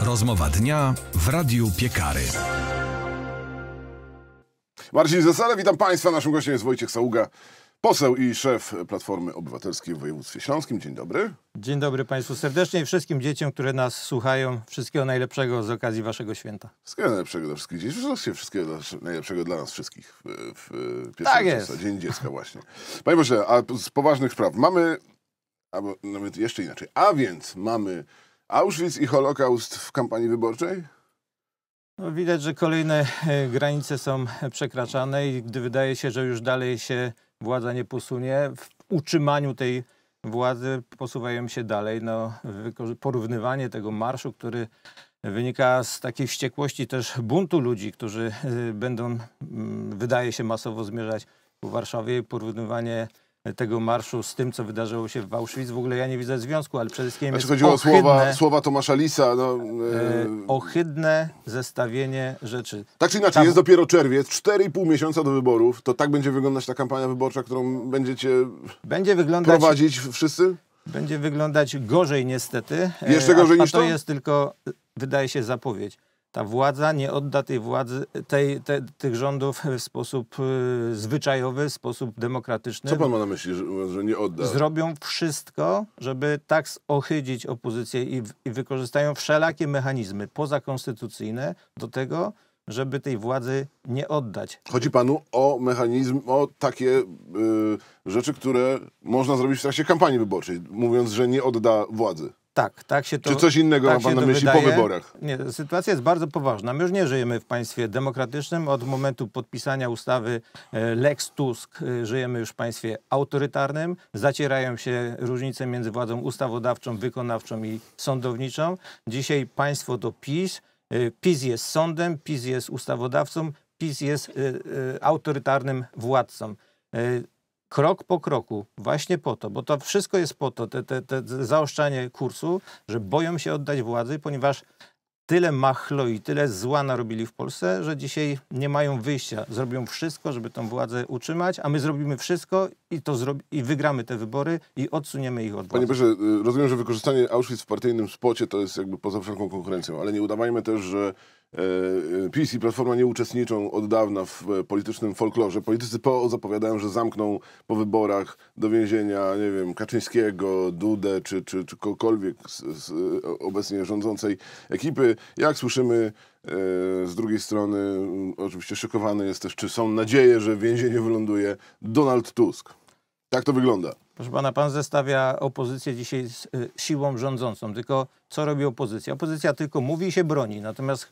Rozmowa dnia w Radiu Piekary. Marcin Zasada, witam Państwa. Naszym gościem jest Wojciech Saługa, poseł i szef Platformy Obywatelskiej w województwie śląskim. Dzień dobry. Dzień dobry Państwu serdecznie i wszystkim dzieciom, które nas słuchają. Wszystkiego najlepszego z okazji Waszego święta. Wszystkiego najlepszego dla wszystkich dzieci. Wszystkiego najlepszego dla nas wszystkich. W, w, w tak jest. Dzień Dziecka właśnie. Panie Boże, a z poważnych spraw mamy, albo nawet jeszcze inaczej, a więc mamy Auschwitz i Holokaust w kampanii wyborczej? No, widać, że kolejne e, granice są przekraczane i gdy wydaje się, że już dalej się władza nie posunie, w utrzymaniu tej władzy posuwają się dalej. No, porównywanie tego marszu, który wynika z takiej wściekłości też buntu ludzi, którzy e, będą, mm, wydaje się, masowo zmierzać w Warszawie, porównywanie tego marszu z tym, co wydarzyło się w Auschwitz. W ogóle ja nie widzę związku, ale przede wszystkim znaczy, chodziło o słowa, słowa Tomasza Lisa. No, e, e, Ohydne zestawienie rzeczy. Tak czy inaczej, Tam... jest dopiero czerwiec, 4,5 miesiąca do wyborów. To tak będzie wyglądać ta kampania wyborcza, którą będziecie będzie wyglądać... prowadzić wszyscy? Będzie wyglądać gorzej niestety. E, Jeszcze gorzej A, niż to? to jest tylko, wydaje się, zapowiedź ta władza nie odda tej władzy, tej, te, tych rządów w sposób y, zwyczajowy, w sposób demokratyczny. Co pan ma na myśli, że, że nie odda? Zrobią wszystko, żeby tak ochydzić opozycję i, i wykorzystają wszelakie mechanizmy pozakonstytucyjne do tego, żeby tej władzy nie oddać. Chodzi panu o mechanizm, o takie y, rzeczy, które można zrobić w trakcie kampanii wyborczej, mówiąc, że nie odda władzy. Tak, tak się to... Czy coś innego tak ma pan na myśli wydaje. po wyborach? Nie, sytuacja jest bardzo poważna. My już nie żyjemy w państwie demokratycznym. Od momentu podpisania ustawy e, Lex Tusk e, żyjemy już w państwie autorytarnym. Zacierają się różnice między władzą ustawodawczą, wykonawczą i sądowniczą. Dzisiaj państwo to PiS. E, PiS jest sądem, PiS jest ustawodawcą, PiS jest autorytarnym władcą krok po kroku, właśnie po to, bo to wszystko jest po to, te, te, te zaoszczanie kursu, że boją się oddać władzy, ponieważ tyle machlo i tyle zła narobili w Polsce, że dzisiaj nie mają wyjścia. Zrobią wszystko, żeby tą władzę utrzymać, a my zrobimy wszystko i, to zrobi i wygramy te wybory i odsuniemy ich od władzy. Panie Berze, y, rozumiem, że wykorzystanie Auschwitz w partyjnym spocie to jest jakby poza wszelką konkurencją, ale nie udawajmy też, że E, e, PiS i Platforma nie uczestniczą od dawna w e, politycznym folklorze. Politycy PO zapowiadają, że zamkną po wyborach do więzienia, nie wiem, Kaczyńskiego, Dudę czy, czy, czy kogokolwiek z, z obecnie rządzącej ekipy. Jak słyszymy z drugiej strony, mm, oczywiście szokowany jest też, czy są nadzieje, że w wyląduje Donald Tusk. Tak to wygląda. Proszę pana, pan zestawia opozycję dzisiaj z siłą rządzącą. Tylko co robi opozycja? Opozycja tylko mówi i się broni. Natomiast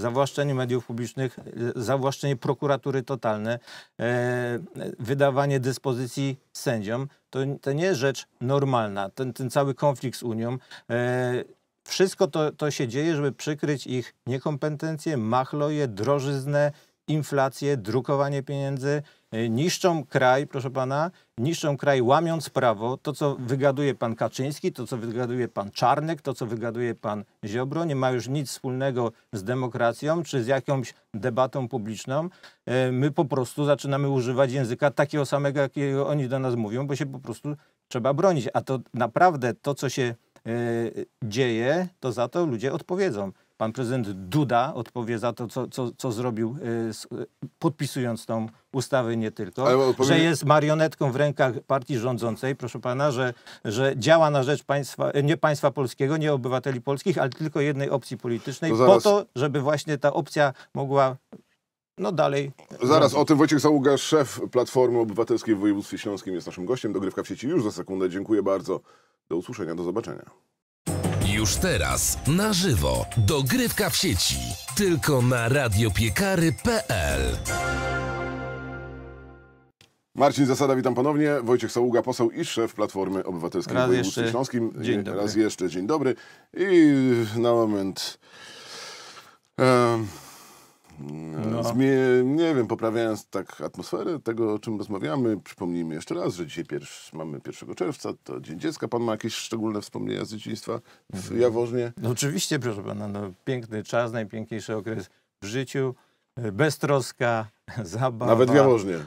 zawłaszczenie mediów publicznych, zawłaszczenie prokuratury totalne, e, wydawanie dyspozycji sędziom. To, to nie jest rzecz normalna. Ten, ten cały konflikt z Unią. E, wszystko to, to się dzieje, żeby przykryć ich niekompetencje, machloje, drożyznę, inflację, drukowanie pieniędzy. E, niszczą kraj, proszę pana, niszczą kraj łamiąc prawo. To, co wygaduje pan Kaczyński, to, co wygaduje pan Czarnek, to, co wygaduje pan Ziobro, nie ma już nic wspólnego z demokracją czy z jakąś debatą publiczną. E, my po prostu zaczynamy używać języka takiego samego, jakiego oni do nas mówią, bo się po prostu trzeba bronić. A to naprawdę to, co się e, dzieje, to za to ludzie odpowiedzą pan prezydent Duda odpowie za to, co, co, co zrobił, y, y, podpisując tą ustawę nie tylko, odpowie... że jest marionetką w rękach partii rządzącej, proszę pana, że, że działa na rzecz państwa, y, nie państwa polskiego, nie obywateli polskich, ale tylko jednej opcji politycznej, to zaraz... po to, żeby właśnie ta opcja mogła no dalej. Zaraz o tym Wojciech Załuga, szef Platformy Obywatelskiej w województwie śląskim jest naszym gościem. Dogrywka w sieci już za sekundę. Dziękuję bardzo. Do usłyszenia, do zobaczenia. Już teraz, na żywo, dogrywka w sieci. Tylko na radiopiekary.pl Marcin Zasada, witam ponownie. Wojciech Saługa, poseł i szef Platformy Obywatelskiej raz w województwie jeszcze. śląskim. Dzień dobry. Raz jeszcze dzień dobry. I na moment... Um, no. Zmie, nie wiem, poprawiając tak atmosferę tego, o czym rozmawiamy, przypomnijmy jeszcze raz, że dzisiaj pierwszy, mamy 1 czerwca, to Dzień Dziecka. Pan ma jakieś szczególne wspomnienia z dzieciństwa w mhm. Jaworznie? No, oczywiście, proszę pana, no, piękny czas, najpiękniejszy okres w życiu, e, beztroska, zabawa. Nawet w Jaworznie.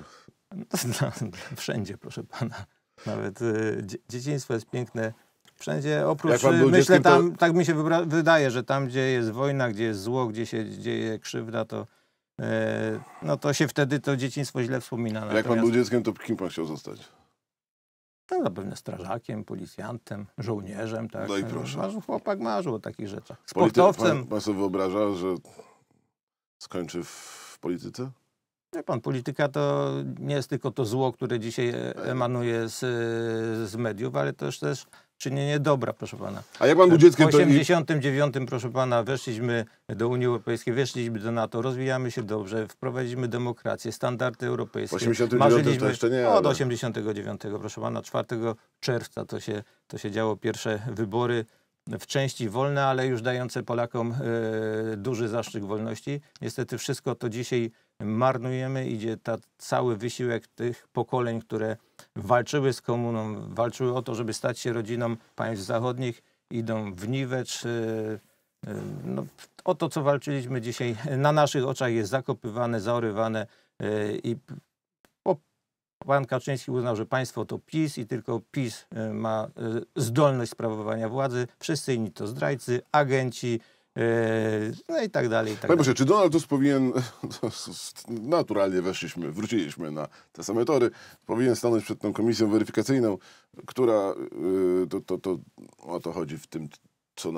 No, no, wszędzie, proszę pana. Nawet y, dzieciństwo jest piękne Wszędzie oprócz, myślę, tam, to... tak mi się wydaje, że tam, gdzie jest wojna, gdzie jest zło, gdzie się dzieje krzywda, to e, no to się wtedy to dzieciństwo źle wspomina. Natomiast... Jak pan był dzieckiem, to kim pan chciał zostać? No zapewne strażakiem, policjantem, żołnierzem, tak. No i proszę. chłopak marzył o takich rzeczach. Sportowcem. Pan, pan sobie wyobraża, że skończy w polityce? Nie pan, polityka to nie jest tylko to zło, które dzisiaj e, emanuje z, e, z mediów, ale też też czynienie dobra, proszę pana. A jak pan był dzieckiem... W 89, to... proszę pana, weszliśmy do Unii Europejskiej, weszliśmy do NATO, rozwijamy się dobrze, wprowadziliśmy demokrację, standardy europejskie. 89 Marzyliśmy... to jeszcze nie, ale... Od 89, proszę pana, 4 czerwca to się, to się działo pierwsze wybory w części wolne, ale już dające Polakom e, duży zaszczyt wolności. Niestety wszystko to dzisiaj marnujemy, idzie ta, cały wysiłek tych pokoleń, które walczyły z komuną, walczyły o to, żeby stać się rodziną państw zachodnich, idą w niwecz. E, e, no, o to, co walczyliśmy dzisiaj, na naszych oczach jest zakopywane, zaorywane i Pan Kaczyński uznał, że państwo to PiS i tylko PiS e, ma e, zdolność sprawowania władzy. Wszyscy inni to zdrajcy, agenci, e, no i tak dalej. I tak Panie Boże, czy Donald Tusk powinien, naturalnie weszliśmy, wróciliśmy na te same tory, powinien stanąć przed tą komisją weryfikacyjną, która, to, to, to o to chodzi w tym co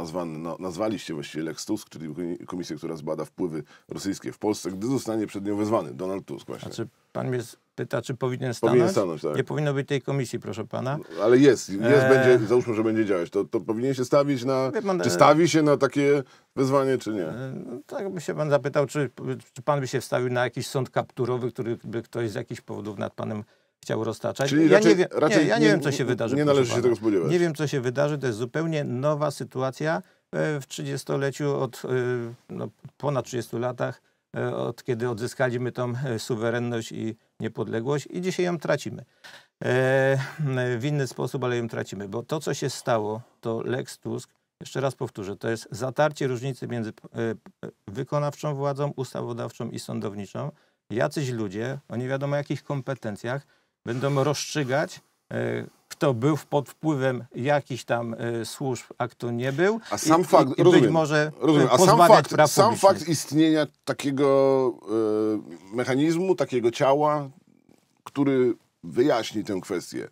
nazwaliście właściwie Lex Tusk, czyli komisję, która zbada wpływy rosyjskie w Polsce, gdy zostanie przed nią wezwany Donald Tusk właśnie. Czy znaczy, pan mnie pyta, czy powinien stanąć? Powinien stanąć, tak. Nie powinno być tej komisji, proszę pana. No, ale jest, jest, e... będzie, załóżmy, że będzie działać. To, to powinien się stawić na, pan, czy e- stawi się na takie wezwanie, czy nie? E- no, tak by się pan zapytał, czy, czy pan by się wstawił na jakiś sąd kapturowy, który by ktoś z jakichś powodów nad panem chciał roztaczać. Czyli ja raczej, nie, raczej nie, ja nie, nie, wiem, co się wydarzy. Nie należy się tego spodziewać. Nie wiem, co się wydarzy. To jest zupełnie nowa sytuacja e, w 30-leciu, od e, no, ponad 30 latach, e, od kiedy odzyskaliśmy tą suwerenność i niepodległość i dzisiaj ją tracimy. W inny sposób, ale ją tracimy, bo to, co się stało, to Lex Tusk, jeszcze raz powtórzę, to jest zatarcie różnicy między wykonawczą władzą, ustawodawczą i sądowniczą. Jacyś ludzie o nie wiadomo jakich kompetencjach będą rozstrzygać, e, kto był pod wpływem jakichś tam e, służb, a kto nie był. A sam i, fakt, i, rozumiem, być może e, rozumiem, a sam fakt, sam fakt istnienia takiego mechanizmu, takiego ciała, który wyjaśni tę kwestię,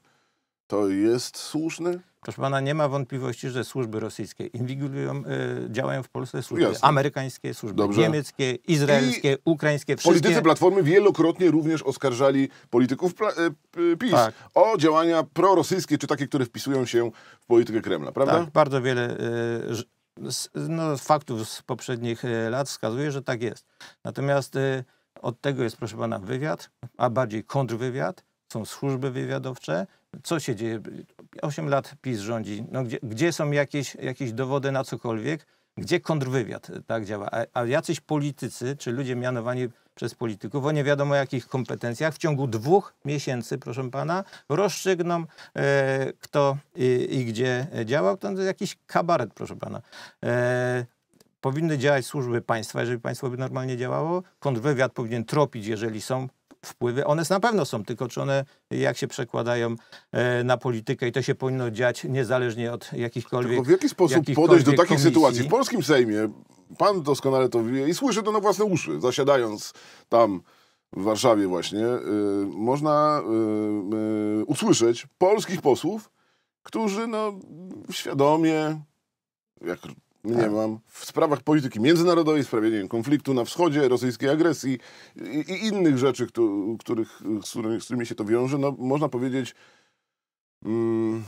to jest słuszny? Proszę pana, nie ma wątpliwości, że służby rosyjskie inwigilują, e, działają w Polsce służby Jasne. amerykańskie, służby Dobrze. niemieckie, izraelskie, I ukraińskie. Wszystkie... Politycy Platformy wielokrotnie również oskarżali polityków e, PiS tak. o działania prorosyjskie, czy takie, które wpisują się w politykę Kremla, prawda? Tak, bardzo wiele e, no, faktów z poprzednich lat wskazuje, że tak jest. Natomiast od tego jest, proszę pana, wywiad, a bardziej kontrwywiad, są służby wywiadowcze. Co się dzieje? Osiem lat PiS rządzi. No, gdzie, gdzie są jakieś, jakieś dowody na cokolwiek? Gdzie kontrwywiad e, tak działa? A, a jacyś politycy, czy ludzie mianowani przez polityków o nie wiadomo jakich kompetencjach w ciągu dwóch miesięcy, proszę pana, rozstrzygną e, kto i, i, gdzie działał. To jest jakiś kabaret, proszę pana. E, powinny działać służby państwa, jeżeli państwo by normalnie działało. Kontrwywiad powinien tropić, jeżeli są wpływy, one na pewno są, tylko czy one jak się przekładają e, na politykę i to się powinno dziać niezależnie od jakichkolwiek. Tylko w jaki sposób podejść do takich komisji? sytuacji? W polskim Sejmie pan doskonale to wie i słyszy to na własne uszy, zasiadając tam w Warszawie właśnie, e, można e, usłyszeć polskich posłów, którzy no, świadomie, jak nie mam. W sprawach polityki międzynarodowej, sprawie wiem, konfliktu na wschodzie, rosyjskiej agresji i, i innych rzeczy, których, z, którymi, z którymi się to wiąże, no, można powiedzieć, mm,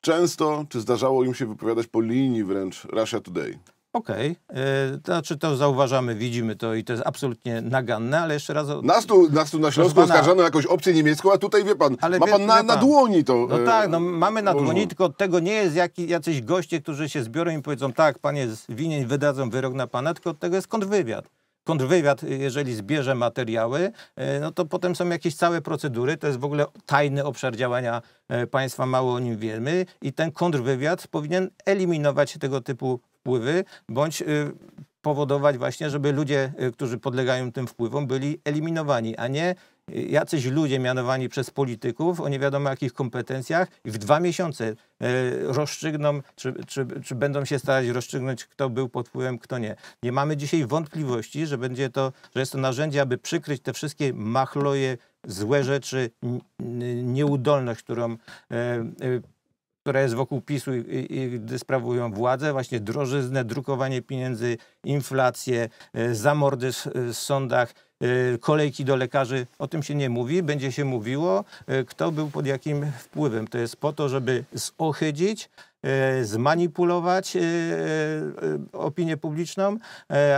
często, czy zdarzało im się wypowiadać po linii wręcz Russia Today. Okej, okay. E, to znaczy to zauważamy, widzimy to i to jest absolutnie naganne, ale jeszcze raz... Nas tu, nas tu na Śląsku pana... oskarżano jakąś opcję niemiecką, a tutaj wie pan, ale ma pan wie, na, pan na, dłoni to... No e... tak, no mamy na dłoni, tylko od tego nie jest jak, jacyś goście, którzy się zbiorą i powiedzą tak, pan jest winien, wydadzą wyrok na pana, tylko od tego jest kontrwywiad kontrwywiad, jeżeli zbierze materiały, e, no to potem są jakieś całe procedury, to jest w ogóle tajny obszar działania e, państwa, mało o nim wiemy i ten kontrwywiad powinien eliminować tego typu wpływy, bądź y, powodować właśnie, żeby ludzie, y, którzy podlegają tym wpływom, byli eliminowani, a nie y, jacyś ludzie mianowani przez polityków o nie wiadomo jakich kompetencjach i w dwa miesiące rozstrzygną, czy, czy, czy, będą się starać rozstrzygnąć, kto był pod wpływem, kto nie. Nie mamy dzisiaj wątpliwości, że, będzie to, że jest to narzędzie, aby przykryć te wszystkie machloje, złe rzeczy, nieudolność, którą e, e, która jest wokół PiSu i, i, gdy sprawują władzę, właśnie drożyznę, drukowanie pieniędzy, inflację, e, zamordy w sądach, e, kolejki do lekarzy. O tym się nie mówi, będzie się mówiło, e, kto był pod jakim wpływem. To jest po to, żeby zohydzić, zmanipulować opinię publiczną,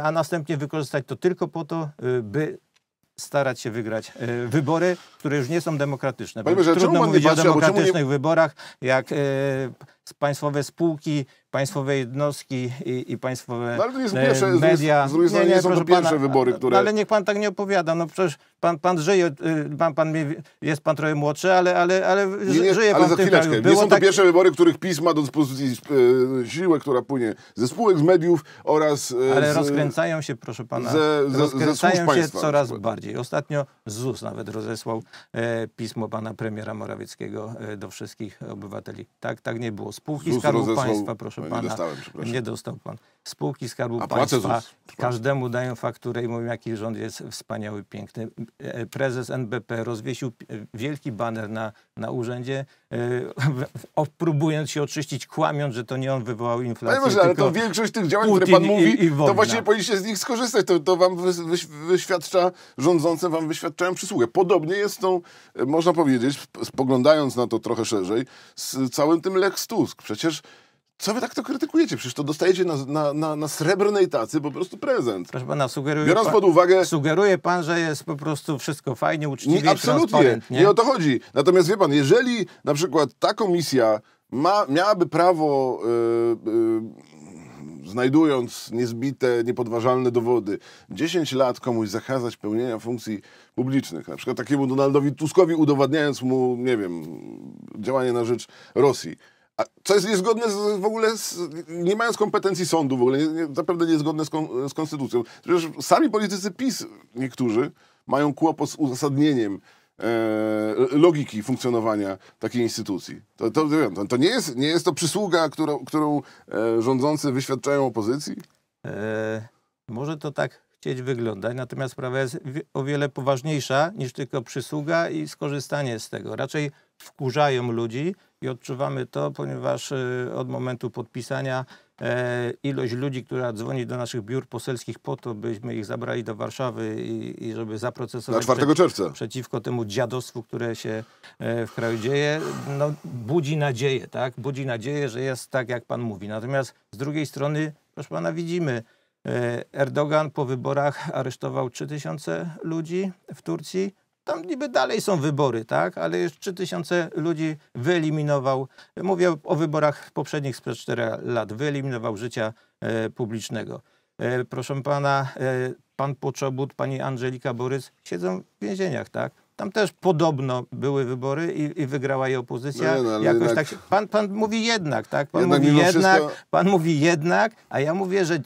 a następnie wykorzystać to tylko po to, by starać się wygrać e, wybory, które już nie są demokratyczne. Panie Trudno mówić o demokratycznych nie... wyborach, jak e, państwowe spółki, państwowe jednostki i, i państwowe no, ale to nie są pierwsze, e, media. są to pierwsze wybory, które... No, ale niech pan tak nie opowiada. No przecież pan, pan żyje, y, pan, pan jest pan trochę młodszy, ale, ale, ale nie, nie, żyje pan ale za tym chwileczkę. nie są to tak... pierwsze wybory, których PiS ma do dyspozycji y, siłę, która płynie ze spółek, z mediów oraz... Y, ale z, rozkręcają się, proszę pana, ze, ze, rozkręcają ze się coraz bardziej. Ostatnio ZUS nawet rozesłał e, pismo pana premiera Morawieckiego e, do wszystkich obywateli. Tak, tak nie było. Spółki ZUS Skarbu rozesłał, Państwa, proszę nie pana, dostałem, nie dostał pan. Spółki Skarbu A Państwa ZUS. każdemu dają fakturę i mówią, jaki rząd jest wspaniały, piękny. E, prezes NBP rozwiesił e, wielki baner na, na urzędzie, e, próbując się oczyścić, kłamiąc, że to nie on wywołał inflację. Panie Boże, ale to większość tych działań, Putin które pan mówi, i, i to właśnie powinniście z nich skorzystać. To, to wam wyświadcza, rządzące wam wyświadczają przysługę. Podobnie jest tą, można powiedzieć, spoglądając na to trochę szerzej, z całym tym Lex Tusk. Przecież co wy tak to krytykujecie? Przecież to dostajecie na, na, na, na srebrnej tacy po prostu prezent. Proszę pana, sugeruje Biorąc pan, pod uwagę... Sugeruje pan, że jest po prostu wszystko fajnie, uczciwie nie, Absolutnie, nie? nie o to chodzi. Natomiast wie pan, jeżeli na przykład ta komisja ma, miałaby prawo... Yy, yy, znajdując niezbite, niepodważalne dowody, 10 lat komuś zakazać pełnienia funkcji publicznych, na przykład takiemu Donaldowi Tuskowi udowadniając mu, nie wiem, działanie na rzecz Rosji a co jest niezgodne z, w ogóle, z, nie mając kompetencji sądu w ogóle, nie, nie, zapewne niezgodne z, kon, z konstytucją. Przecież sami politycy PiS, niektórzy, mają kłopot z uzasadnieniem e, logiki funkcjonowania takiej instytucji. To, to, to, to, nie, jest, nie jest to przysługa, którą, którą e, rządzący wyświadczają opozycji? E, może to tak chcieć wyglądać, natomiast sprawa jest o wiele poważniejsza niż tylko przysługa i skorzystanie z tego. Raczej wkurzają ludzi i odczuwamy to, ponieważ e, od momentu podpisania e, ilość ludzi, która dzwoni do naszych biur poselskich po to, byśmy ich zabrali do Warszawy i, i żeby zaprocesować Na 4 czerwca. przeciwko temu dziadostwu, które się e, w kraju dzieje, no, budzi nadzieję, tak? Budzi nadzieję, że jest tak, jak pan mówi. Natomiast z drugiej strony, proszę pana, widzimy, Erdogan po wyborach aresztował 3000 ludzi w Turcji, tam niby dalej są wybory, tak? Ale już 3000 ludzi wyeliminował, mówię o wyborach poprzednich sprzed 4 lat, wyeliminował życia e, publicznego. E, proszę pana, e, pan Poczobut, pani Angelika Borys siedzą w więzieniach, tak? Tam też podobno były wybory i, i wygrała jej opozycja. No, no, Jakoś jednak... tak się, pan, pan mówi jednak, tak? Pan jednak mówi jednak, wszystko... pan mówi jednak, a ja mówię, że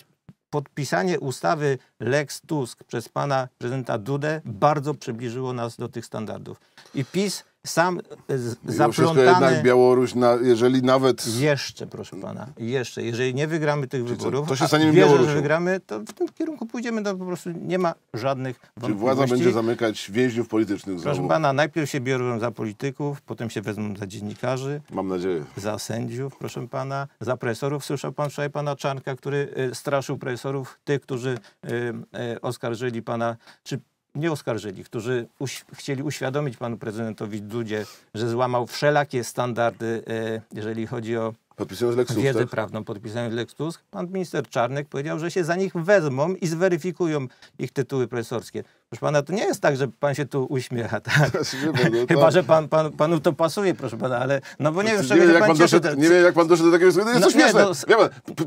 podpisanie ustawy Lex Tusk przez pana prezydenta Dudę bardzo przybliżyło nas do tych standardów. I PiS sam e, zaplątany... jednak Białoruś, na, jeżeli nawet... Jeszcze, proszę pana, jeszcze. Jeżeli nie wygramy tych wyborów, to się stanie wierzę, że wygramy, to w tym kierunku pójdziemy, to po prostu nie ma żadnych Czy władza będzie zamykać więźniów politycznych znowu? Proszę pana, najpierw się biorą za polityków, potem się wezmą za dziennikarzy. Mam nadzieję. Za sędziów, proszę pana, za profesorów. Słyszał pan wczoraj pana Czarnka, który e, straszył profesorów, tych, którzy e, oskarżyli pana, czy nie oskarżyli, którzy uś chcieli uświadomić panu prezydentowi Dudzie, że złamał wszelakie standardy, e, jeżeli chodzi o Podpisując wiedzę tak? prawną, podpisując Lex Tusk, pan minister Czarnek powiedział, że się za nich wezmą i zweryfikują ich tytuły profesorskie. Proszę pana, to nie jest tak, że pan się tu uśmiecha, tak? No Chyba, tak. że pan, pan, panu to pasuje, proszę pana, ale no bo nie wiem, czego jak pan doszedł, nie wiem, jak pan doszedł do takiego no, jest to śmieszne. No, wie pan, e, to,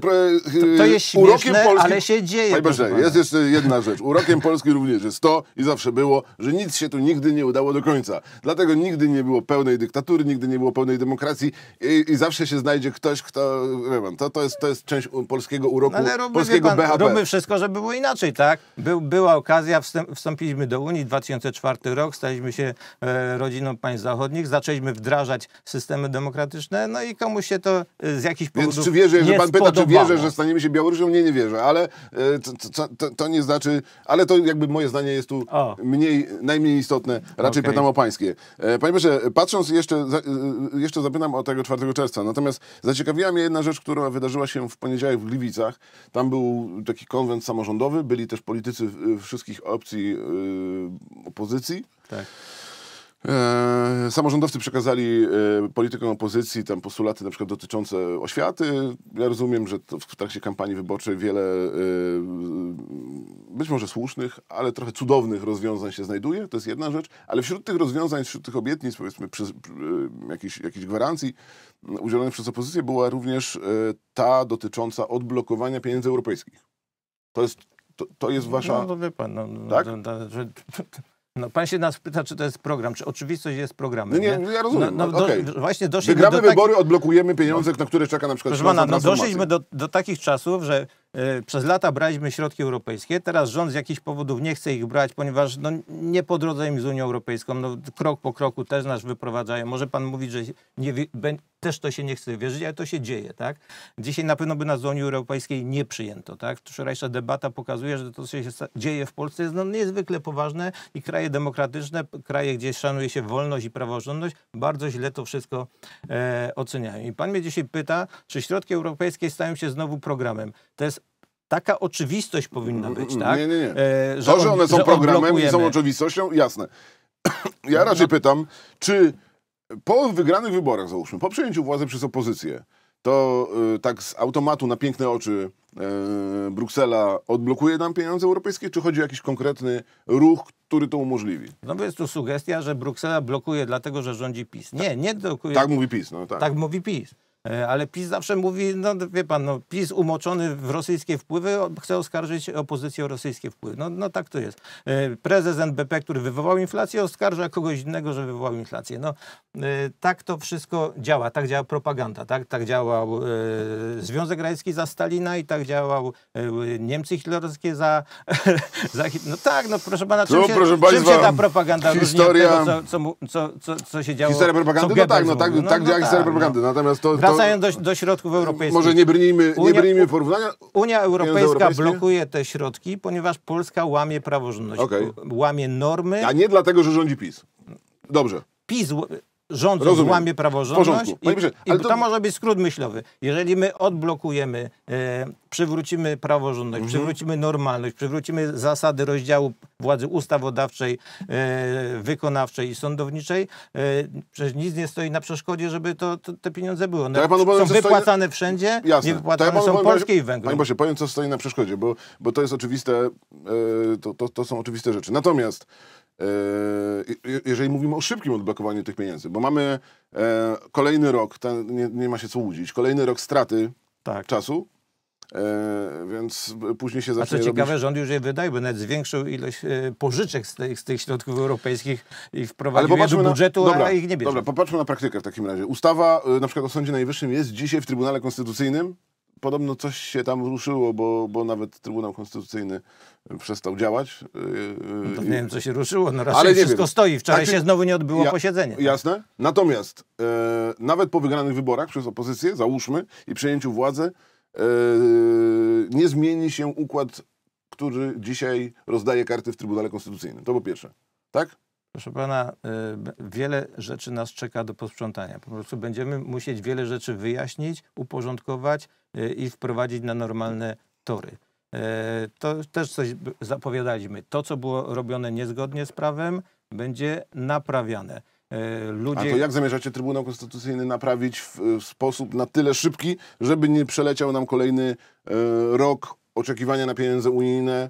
to jest śmieszne, polskim, ale się dzieje. Boże, jest jeszcze jedna rzecz. Urokiem Polski również jest to i zawsze było, że nic się tu nigdy nie udało do końca. Dlatego nigdy nie było pełnej dyktatury, nigdy nie było pełnej demokracji i, i zawsze się znajdzie ktoś, kto, wie pan, to, to, jest, to jest część polskiego uroku, no, ale polskiego pan, BHP. Róbmy wszystko, żeby było inaczej, tak? była okazja wstęp, przystąpiliśmy do Unii, 2004 rok, staliśmy się e, rodziną państw zachodnich, zaczęliśmy wdrażać systemy demokratyczne, no i komuś się to e, z jakichś powodów Więc czy wierzę, że pan pyta, czy wierzę, że staniemy się Białorusią? Nie, nie wierzę, ale to, e, to, to nie znaczy, ale to jakby moje zdanie jest tu o. mniej, najmniej istotne, raczej okay. pytam o pańskie. Panie proszę, patrząc jeszcze, jeszcze zapytam o tego 4 czerwca, natomiast zaciekawiła mnie jedna rzecz, która wydarzyła się w poniedziałek w Gliwicach. Tam był taki konwent samorządowy, byli też politycy wszystkich opcji Y, opozycji. Tak. E, samorządowcy przekazali e, politykom opozycji tam postulaty na przykład dotyczące oświaty. Ja rozumiem, że w trakcie kampanii wyborczej wiele e, być może słusznych, ale trochę cudownych rozwiązań się znajduje, to jest jedna rzecz, ale wśród tych rozwiązań, wśród tych obietnic, powiedzmy, przy, przy, jakichś, jakichś gwarancji udzielonych przez opozycję była również ta dotycząca odblokowania pieniędzy europejskich. To jest to, to jest no, wasza... No, no wie pan, no, no, tak? no, no, no, pan się nas pyta, czy to jest program, czy oczywistość jest programem. No nie, nie, no, ja rozumiem. No, no, okay. właśnie doszliśmy Wygramy do wybory, taki... odblokujemy pieniądze, na które czeka na przykład Proszę pana, no, doszliśmy do, do takich czasów, że Y, przez lata braliśmy środki europejskie, teraz rząd z jakichś powodów nie chce ich brać, ponieważ no, nie po drodze im z Unią Europejską, no, krok po kroku też nas wyprowadzają. Może pan mówić, że nie, też to się nie chce wierzyć, ale to się dzieje, tak? Dzisiaj na pewno by nas z Unii Europejskiej nie przyjęto, tak? Wczorajsza debata pokazuje, że to, co się dzieje w Polsce jest no, niezwykle poważne i kraje demokratyczne, kraje, gdzie szanuje się wolność i praworządność, bardzo źle to wszystko e, oceniają. I pan mnie dzisiaj pyta, czy środki europejskie stają się znowu programem. To jest Taka oczywistość powinna mm, być, mm, tak? Nie, nie, nie. E, że to, że one są że programem i są oczywistością, jasne. Ja no, raczej no. pytam, czy po wygranych wyborach, załóżmy, po przejęciu władzy przez opozycję, to y, tak z automatu na piękne oczy y, Bruksela odblokuje nam pieniądze europejskie, czy chodzi o jakiś konkretny ruch, który to umożliwi? No bo jest tu sugestia, że Bruksela blokuje dlatego, że rządzi PiS. Nie, nie blokuje. Tak mówi PiS, no tak. Tak mówi PiS. E, ale PiS zawsze mówi, no wie pan, no, PiS umoczony w rosyjskie wpływy chce oskarżyć opozycję o rosyjskie wpływy. No, no tak to jest. E, prezes NBP, który wywołał inflację, oskarża kogoś innego, że wywołał inflację. No, e, tak to wszystko działa. Tak działa propaganda. Tak, tak działał Związek Radziecki za Stalina i tak działał Niemcy hitlerowskie za... za no tak, no proszę pana, czym, no, się, proszę czym się ta propaganda historia, tego, co, co, co, co, się działo? Historia propagandy? No tak, no tak, tak, no, no tak działa no. historia propagandy. Natomiast to Wracając do, do środków europejskich. Może nie brnijmy, Unia, nie brnijmy porównania. Unia Europejska blokuje te środki, ponieważ Polska łamie praworządność, okay. łamie normy. A nie dlatego, że rządzi PiS. Dobrze. PiS rząd złamie praworządność i, i to... to... może być skrót myślowy. Jeżeli my odblokujemy, e, przywrócimy praworządność, mhm. przywrócimy normalność, przywrócimy zasady rozdziału władzy ustawodawczej, e, wykonawczej i sądowniczej, e, przecież nic nie stoi na przeszkodzie, żeby to, to te pieniądze były. One są wypłacane stoi... wszędzie, Jasne. nie wypłacane są polskie i węgla. Panie Bosie, powiem co stoi na przeszkodzie, bo, bo to jest oczywiste, e, to, to, to są oczywiste rzeczy. Natomiast Yy, jeżeli mówimy o szybkim odblokowaniu tych pieniędzy, bo mamy e, kolejny rok, ten, nie, nie ma się co łudzić, kolejny rok straty tak. czasu, e, więc później się zacznie A co ciekawe, rząd już je wydał, bo nawet zwiększył ilość yy, pożyczek z, te, z, tych środków europejskich i wprowadził je do budżetu, na... dobra, a ich nie bierze. Dobra, popatrzmy na praktykę w takim razie. Ustawa na przykład o Sądzie Najwyższym jest dzisiaj w Trybunale Konstytucyjnym podobno coś się tam ruszyło, bo, bo nawet Trybunał Konstytucyjny e, przestał działać. E, e, no to nie I... wiem, co się ruszyło, no raczej Ale wszystko wiem. stoi. Wczoraj tak, się znowu nie odbyło ja, posiedzenie. Tak. Jasne. Natomiast e, nawet po wygranych wyborach przez opozycję, załóżmy, i przejęciu władzy, e, nie zmieni się układ, który dzisiaj rozdaje karty w Trybunale Konstytucyjnym. To po pierwsze. Tak? Proszę pana, wiele rzeczy nas czeka do posprzątania. Po prostu będziemy musieć wiele rzeczy wyjaśnić, uporządkować, Y, i wprowadzić na normalne tory. E, to też coś zapowiadaliśmy. To, co było robione niezgodnie z prawem, będzie naprawiane. E, ludzie... A to jak zamierzacie Trybunał Konstytucyjny naprawić w, sposób na tyle szybki, żeby nie przeleciał nam kolejny e, rok oczekiwania na pieniądze unijne,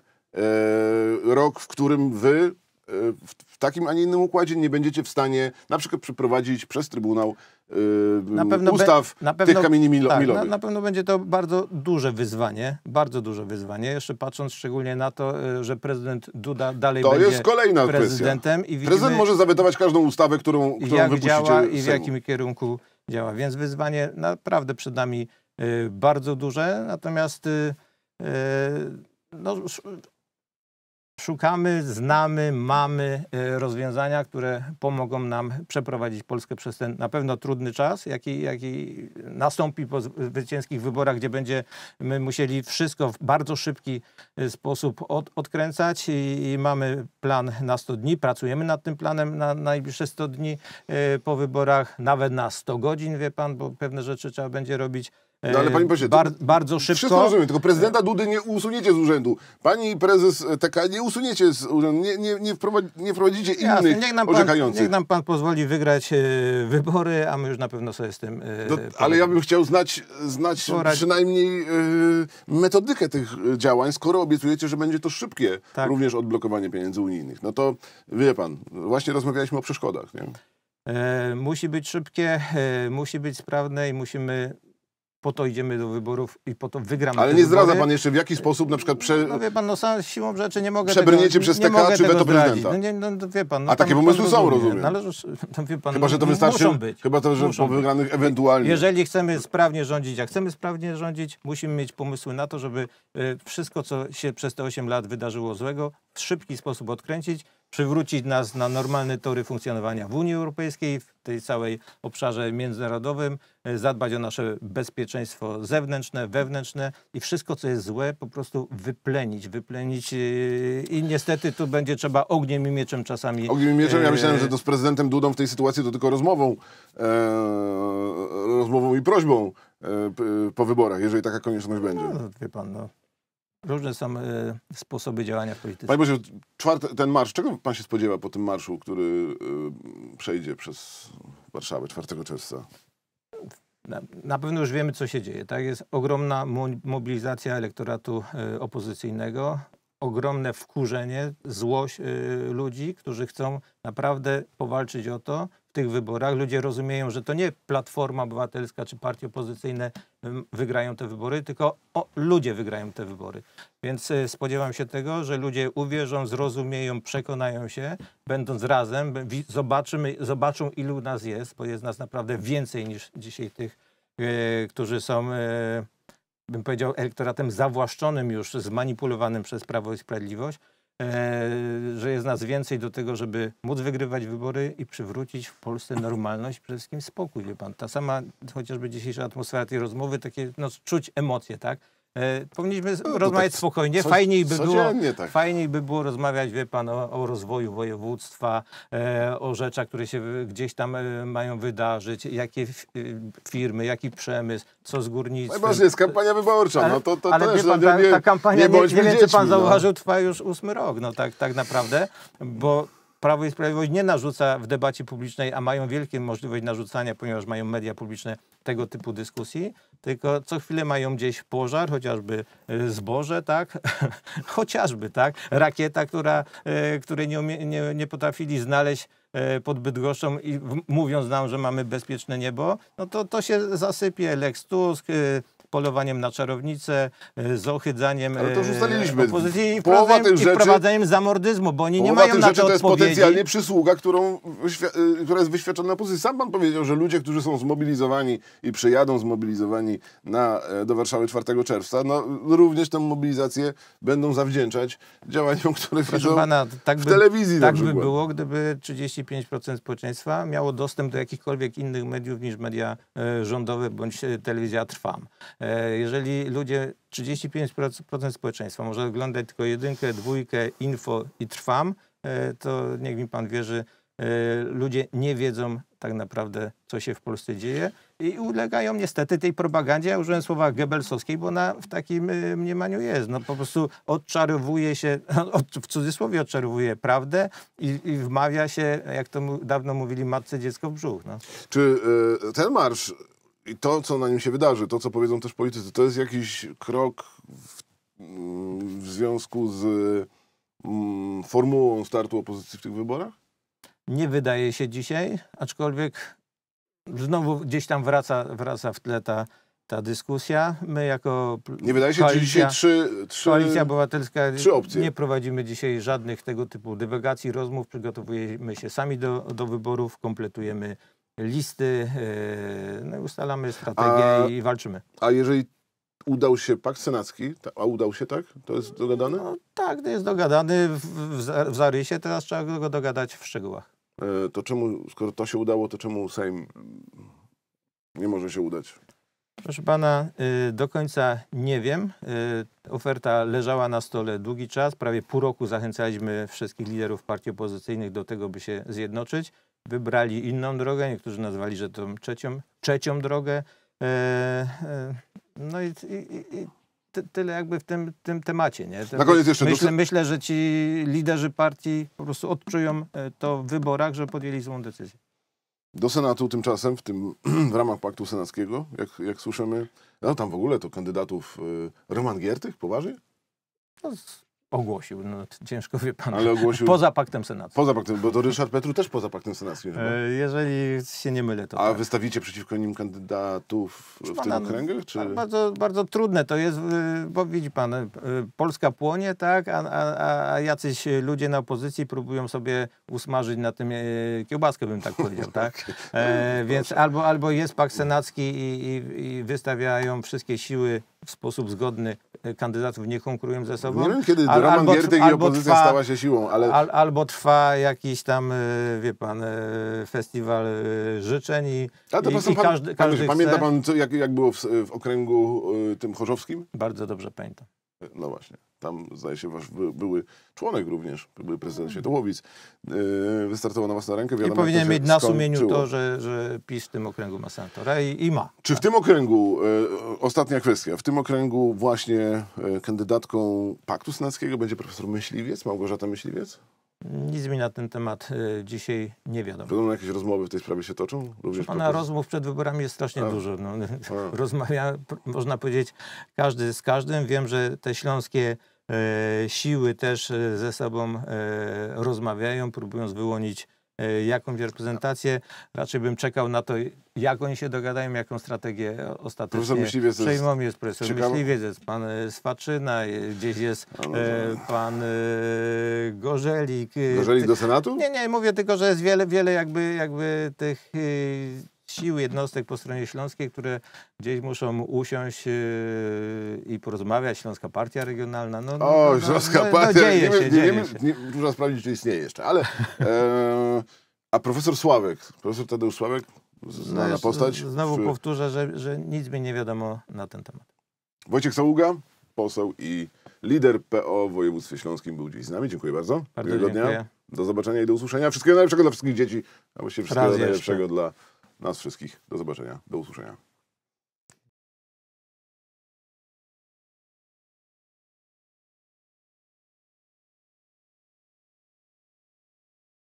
rok, w którym wy, Y, w takim, a nie innym układzie nie będziecie w stanie na przykład przeprowadzić przez Trybunał yy, ustaw be, pewno, tych kamieni milo, tak, milowych. Na, na, pewno będzie to bardzo duże wyzwanie, bardzo duże wyzwanie, jeszcze patrząc szczególnie na to, y, że prezydent Duda dalej to będzie jest kolejna prezydentem. I widzimy, prezydent może zawetować każdą ustawę, którą, którą jak działa i w jakim kierunku działa, więc wyzwanie naprawdę przed nami yy, bardzo duże, natomiast yy, no, szukamy, znamy, mamy y, rozwiązania, które pomogą nam przeprowadzić Polskę przez ten na pewno trudny czas, jaki, jaki nastąpi po zwycięskich wyborach, gdzie będziemy musieli wszystko w bardzo szybki y, sposób od, odkręcać I, i, mamy plan na 100 dni, pracujemy nad tym planem na najbliższe 100 dni y, po wyborach, nawet na 100 godzin, wie pan, bo pewne rzeczy trzeba będzie robić no ale pani pośle, bar bardzo szybko. Wszystko rozumiem, tylko prezydenta Dudy nie usuniecie z urzędu. Pani prezes TK nie usuniecie z urzędu, nie, nie, nie, wprowadzi, nie wprowadzicie Jasne, innych niech nam orzekających. Pan, niech nam pan pozwoli wygrać e, wybory, a my już na pewno sobie z tym... E, no, ale ja bym chciał znać, znać przynajmniej e, metodykę tych e, działań, skoro obiecujecie, że będzie to szybkie, tak. również odblokowanie pieniędzy unijnych. No to wie pan, właśnie rozmawialiśmy o przeszkodach, nie? E, musi być szybkie, e, musi być sprawne i musimy po to idziemy do wyborów i po to wygramy. Ale nie zdradza pan jeszcze w jaki sposób na przykład prze... No wie pan, no sam siłą rzeczy nie mogę Przebrniecie tego, przez TK czy weto prezydenta? No, nie, no, no, wie pan, no, A takie pomysły są, rozumiem. No, ale, no, wie pan, chyba, że to no, wystarczy, chyba to, że muszą po wygranych ewentualnie. Jeżeli chcemy sprawnie rządzić, a chcemy sprawnie rządzić, musimy mieć pomysły na to, żeby e, wszystko, co się przez te 8 lat wydarzyło złego, w szybki sposób odkręcić, przywrócić nas na normalne tory funkcjonowania w Unii Europejskiej, w tej całej obszarze międzynarodowym, e, zadbać o nasze bezpieczeństwo zewnętrzne, wewnętrzne i wszystko, co jest złe, po prostu wyplenić, wyplenić e, i niestety tu będzie trzeba ogniem i mieczem czasami... Ogniem i mieczem, ja e, myślałem, że to z prezydentem Dudą w tej sytuacji to tylko rozmową, rozmową i prośbą po wyborach, jeżeli taka konieczność będzie. No, wie pan, no. Różne są y, sposoby działania w polityce. Panie Boże, czwarty, ten marsz, czego pan się spodziewa po tym marszu, który y, przejdzie przez Warszawę 4 czerwca? Na, na, pewno już wiemy, co się dzieje. Tak? Jest ogromna mo mobilizacja elektoratu y, opozycyjnego ogromne wkurzenie, złość y, ludzi, którzy chcą naprawdę powalczyć o to w tych wyborach. Ludzie rozumieją, że to nie Platforma Obywatelska czy partie opozycyjne wygrają te wybory, tylko o, ludzie wygrają te wybory. Więc y, spodziewam się tego, że ludzie uwierzą, zrozumieją, przekonają się, będąc razem, zobaczymy, zobaczą ilu nas jest, bo jest nas naprawdę więcej niż dzisiaj tych, y, którzy są bym powiedział, elektoratem zawłaszczonym już, zmanipulowanym przez Prawo i Sprawiedliwość, e, że jest nas więcej do tego, żeby móc wygrywać wybory i przywrócić w Polsce normalność, przede wszystkim spokój, wie pan. Ta sama chociażby dzisiejsza atmosfera tej rozmowy, takie no, czuć emocje, tak? E, powinniśmy no, no tak rozmawiać tak spokojnie. fajniej, by było, tak. fajniej by było rozmawiać, wie pan, o, o rozwoju województwa, e, o rzeczach, które się gdzieś tam e, mają wydarzyć, jakie f, e, firmy, jaki przemysł, co z górnictwem. Najważniejsze jest kampania wyborcza. no to, to ale też, pan, no, ta, nie, ta kampania, nie, nie, nie wiem, dziećmi, pan no. zauważył, no. trwa już ósmy rok, no tak, tak naprawdę, bo Prawo i Sprawiedliwość nie narzuca w debacie publicznej, a mają wielkie możliwość narzucania, ponieważ mają media publiczne tego typu dyskusji, tylko co chwilę mają gdzieś pożar, chociażby y, zboże, tak? chociażby, tak? Rakieta, która, y, której nie, nie, nie potrafili znaleźć y, pod Bydgoszczą i mówiąc nam, że mamy bezpieczne niebo, no to to się zasypie. Lex Tusk, polowaniem na czarownicę, e, z ochydzaniem e, opozycji i wprowadzeniem, zamordyzmu, bo oni nie mają na to rzeczy to jest odpowiedzi. potencjalnie przysługa, którą, y, która jest wyświadczona na pozycji. Sam pan powiedział, że ludzie, którzy są zmobilizowani i przyjadą zmobilizowani na, e, do Warszawy 4 czerwca, no, również tę mobilizację będą zawdzięczać działaniom, które Proszę widzą pana, tak w by, telewizji Tak by było, gdyby 35% społeczeństwa miało dostęp do jakichkolwiek innych mediów niż media rządowe bądź telewizja Trwam. E, jeżeli ludzie, 35% społeczeństwa może oglądać tylko jedynkę, dwójkę, info i trwam, e, to niech mi pan wierzy, e, ludzie nie wiedzą tak naprawdę, co się w Polsce dzieje i ulegają niestety tej propagandzie, ja użyłem słowa gebelsowskiej, bo ona w takim mniemaniu jest. No po prostu odczarowuje się, w cudzysłowie odczarowuje prawdę i, i wmawia się, jak to dawno mówili, matce dziecko w brzuch. No. Czy ten marsz i to, co na nim się wydarzy, to, co powiedzą też politycy, to jest jakiś krok w, w związku z mm, formułą startu opozycji w tych wyborach? Nie wydaje się dzisiaj, aczkolwiek znowu gdzieś tam wraca, wraca w tle ta, ta dyskusja. My jako Nie wydaje się, koalicja, czy dzisiaj trzy, trzy, koalicja obywatelska trzy opcje. nie prowadzimy dzisiaj żadnych tego typu dywagacji, rozmów. Przygotowujemy się sami do, do wyborów, kompletujemy listy, e, no ustalamy strategię a, i walczymy. A jeżeli udał się pakt senacki, a udał się tak? To jest dogadane? No, tak, to jest dogadany w, w zarysie, teraz trzeba go dogadać w szczegółach. E, to czemu, skoro to się udało, to czemu Sejm nie może się udać? Proszę pana, e, do końca nie wiem. Oferta leżała na stole długi czas, prawie pół roku zachęcaliśmy wszystkich liderów partii opozycyjnych do tego, by się zjednoczyć wybrali inną drogę, niektórzy nazwali, że tą trzecią, trzecią drogę. E, e, no i, i, i tyle jakby w tym, tym temacie. Nie? Na koniec jeszcze myślę, do... myślę, że ci liderzy partii po prostu odczują e, to w wyborach, że podjęli złą decyzję. Do Senatu tymczasem, w, tym, w ramach Paktu Senackiego, jak, jak słyszymy, no tam w ogóle to kandydatów y, Roman Giertych, poważnie? No, Ogłosił, no ciężko wie pan. Ale ogłosił... Poza paktem senackim. Poza paktem, bo to Ryszard Petru też poza paktem senackim. E, jeżeli się nie mylę, to A tak. wystawicie przeciwko nim kandydatów w Pana, tych no, okręgach? Czy... Bardzo, bardzo trudne to jest, y, bo widzi pan, y, Polska płonie, tak, a, a, a jacyś ludzie na opozycji próbują sobie usmażyć na tym y, kiełbaskę, bym tak powiedział, tak? E, więc albo, albo jest pakt senacki i, i, i wystawiają wszystkie siły w sposób zgodny Y, kandydatów nie konkurują ze sobą. Nie wiem, kiedy Al, Roman albo, Giertych albo i opozycja trwa, stała się siłą, ale... Al, albo trwa jakiś tam, y, wie pan, y, festiwal życzeń i, A to i, i każdy, każdy pan, Pamięta pan, co, jak, jak było w, w okręgu tym chorzowskim? Bardzo dobrze pamiętam. No właśnie. Tam, zdaje się, wasz by, były członek również, były prezydent mm. Światłowic. Yy, wystartował na własną rękę. Wiadomo, I powinien mieć na sumieniu to, że, że PiS w tym okręgu ma senatora i, i ma. Czy w tak? tym okręgu, yy, ostatnia kwestia, w tym okręgu właśnie yy, kandydatką Paktu Senackiego będzie profesor Myśliwiec, Małgorzata Myśliwiec? Nic mi na ten temat y, dzisiaj nie wiadomo. będą jakieś rozmowy w tej sprawie się toczą? Również pana rozmów przed wyborami jest strasznie A. dużo. No, rozmawia, można powiedzieć, każdy z każdym. Wiem, że te śląskie e, siły też e, ze sobą e, rozmawiają, próbując wyłonić E, jakąś reprezentację. Raczej bym czekał na to, jak oni się dogadają, jaką strategię ostatecznie myśliwiec przejmą. Jest profesor Myśliwiec, jest pan Swaczyna, e, e, gdzieś jest no, no, no. pan Gorzelik. Gorzelik do Senatu? Nie, nie, mówię tylko, że jest wiele, wiele jakby, jakby tych sił jednostek po stronie śląskiej, które gdzieś muszą usiąść yy, i porozmawiać. Śląska Partia Regionalna. No, no o, no, no, Śląska no, no Partia. No, dzieje nie, się, nie, dzieje nie, się. Nie, można sprawdzić, czy istnieje jeszcze, ale... E, a profesor Sławek, profesor Tadeusz Sławek, znana no, postać. Znowu czy... powtórzę, że, że nic mi nie wiadomo na ten temat. Wojciech Saługa, poseł i lider PO w województwie śląskim był dziś z nami. Dziękuję bardzo. Bardzo Miłego dziękuję. Dnia. Do zobaczenia i do usłyszenia. Wszystkiego najlepszego dla wszystkich dzieci, a właściwie wszystkiego Raz najlepszego jeszcze. dla nas wszystkich. Do zobaczenia, do usłyszenia.